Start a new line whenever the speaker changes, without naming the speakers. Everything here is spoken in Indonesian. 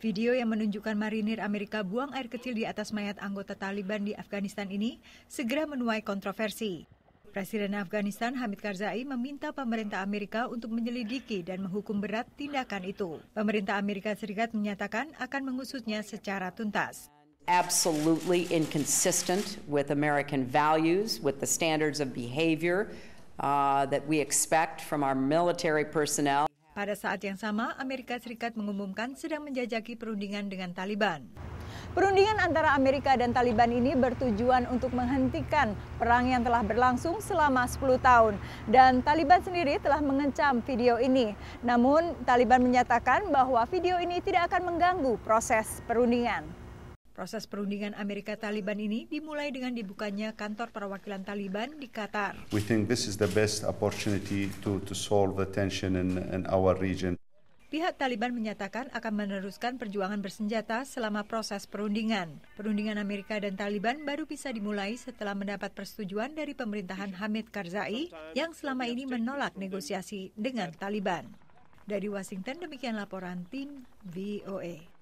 Video yang menunjukkan marinir Amerika buang air kecil di atas mayat anggota Taliban di Afghanistan ini segera menuai kontroversi. Presiden Afghanistan Hamid Karzai meminta pemerintah Amerika untuk menyelidiki dan menghukum berat tindakan itu. Pemerintah Amerika Serikat menyatakan akan mengusutnya secara tuntas.
Absolutely inconsistent with American values, with the standards of behavior uh, that we expect from our military personnel.
Pada saat yang sama, Amerika Serikat mengumumkan sedang menjajaki perundingan dengan Taliban. Perundingan antara Amerika dan Taliban ini bertujuan untuk menghentikan perang yang telah berlangsung selama 10 tahun. Dan Taliban sendiri telah mengecam video ini. Namun Taliban menyatakan bahwa video ini tidak akan mengganggu proses perundingan. Proses perundingan Amerika Taliban ini dimulai dengan dibukanya kantor perwakilan Taliban di Qatar.
We think this is the best opportunity to to solve the tension in, in our region.
Pihak Taliban menyatakan akan meneruskan perjuangan bersenjata selama proses perundingan. Perundingan Amerika dan Taliban baru bisa dimulai setelah mendapat persetujuan dari pemerintahan Hamid Karzai yang selama ini menolak negosiasi dengan Taliban. Dari Washington, demikian laporan tim VOA.